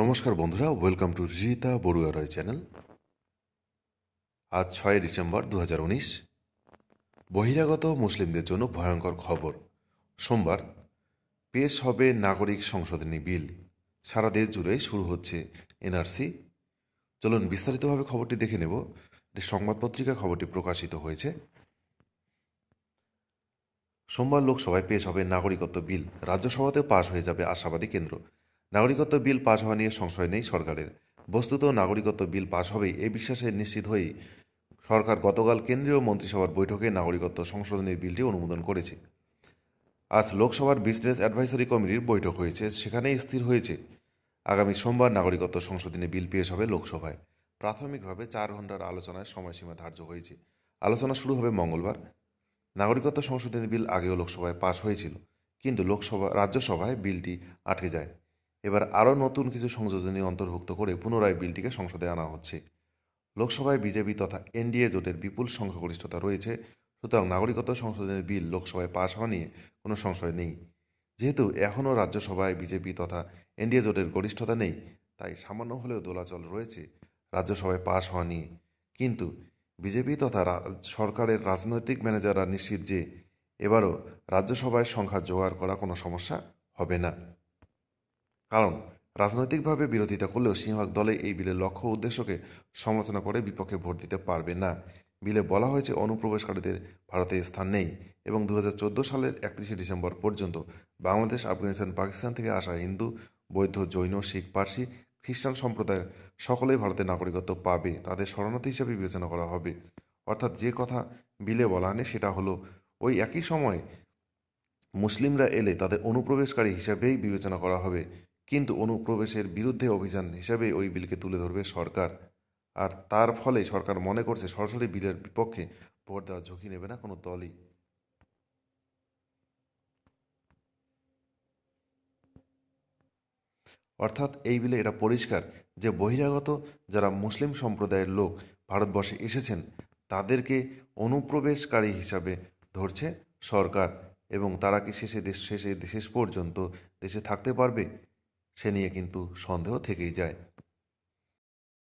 নমস্কার বন্ধুরা welcome to Rijita Barua Roy channel আজ ছয় ডিসেম্বর দু বহিরাগত মুসলিমদের জন্য ভয়ঙ্কর খবর সোমবার পেশ হবে নাগরিক সংশোধনী বিল সারা দেশ জুড়ে শুরু হচ্ছে এনআরসি চলুন বিস্তারিতভাবে খবরটি দেখে নেব সংবাদপত্রিকা খবরটি প্রকাশিত হয়েছে সোমবার লোকসভায় পেশ হবে নাগরিকত্ব বিল রাজ্যসভাতেও পাশ হয়ে যাবে আশাবাদী কেন্দ্র নাগরিকত্ব বিল পাশ হওয়া নিয়ে সংশয় নেই সরকারের বস্তুত নাগরিকত্ব বিল পাশ হবে এ বিশ্বাসে নিশ্চিত হয়েই সরকার গতকাল কেন্দ্রীয় মন্ত্রিসভার বৈঠকে নাগরিকত্ব সংশোধনের বিলটি অনুমোদন করেছে আজ লোকসভার বিজনেস অ্যাডভাইসরি কমিটির বৈঠক হয়েছে সেখানেই স্থির হয়েছে আগামী সোমবার নাগরিকত্ব সংশোধনী বিল পেশ হবে লোকসভায় প্রাথমিকভাবে চার ঘন্টার আলোচনায় সময়সীমা ধার্য হয়েছে আলোচনা শুরু হবে মঙ্গলবার নাগরিকত্ব সংশোধনী বিল আগেও লোকসভায় পাশ হয়েছিল কিন্তু লোকসভা রাজ্যসভায় বিলটি আটকে যায় এবার আরও নতুন কিছু সংযোজনী অন্তর্ভুক্ত করে পুনরায় বিলটিকে সংসদে আনা হচ্ছে লোকসভায় বিজেপি তথা এনডিএ জোটের বিপুল সংখ্যাগরিষ্ঠতা রয়েছে সুতরাং নাগরিকত্ব সংশোধনী বিল লোকসভায় পাশ হওয়া নিয়ে কোনো সংশয় নেই যেহেতু এখনও রাজ্যসভায় বিজেপি তথা এনডিএ জোটের গরিষ্ঠতা নেই তাই সামান্য হলেও দোলাচল রয়েছে রাজ্যসভায় পাশ হওয়া নিয়ে কিন্তু বিজেপি তথা সরকারের রাজনৈতিক ম্যানেজাররা নিশ্চিত যে এবারও রাজ্যসভায় সংখ্যা জোগাড় করা কোনো সমস্যা হবে না কারণ রাজনৈতিকভাবে বিরোধিতা করলেও সিংহভাগ দলে এই বিলের লক্ষ্য উদ্দেশ্যকে সমালোচনা করে বিপক্ষে ভোট দিতে পারবে না বিলে বলা হয়েছে অনুপ্রবেশকারীদের ভারতে স্থান নেই এবং দু সালের একত্রিশে ডিসেম্বর পর্যন্ত বাংলাদেশ আফগানিস্তান পাকিস্তান থেকে আসা হিন্দু বৌদ্ধ জৈন শিখ পার্সি খ্রিস্টান সম্প্রদায়ের সকলেই ভারতের নাগরিকত্ব পাবে তাদের শরণার্থী হিসেবে বিবেচনা করা হবে অর্থাৎ যে কথা বিলে বলা হয়নি সেটা হলো ওই একই সময়ে মুসলিমরা এলে তাদের অনুপ্রবেশকারী হিসাবেই বিবেচনা করা হবে কিন্তু অনুপ্রবেশের বিরুদ্ধে অভিযান হিসাবে ওই বিলকে তুলে ধরবে সরকার আর তার ফলে সরকার মনে করছে সরাসরি বিলের বিপক্ষে ভোট দেওয়ার ঝুঁকি নেবে না কোনো দলই অর্থাৎ এই বিলে এটা পরিষ্কার যে বহিরাগত যারা মুসলিম সম্প্রদায়ের লোক ভারতবর্ষে এসেছেন তাদেরকে অনুপ্রবেশকারী হিসাবে ধরছে সরকার এবং তারা কি শেষে দেশ শেষে শেষ পর্যন্ত দেশে থাকতে পারবে সে নিয়ে কিন্তু সন্দেহ থেকেই যায়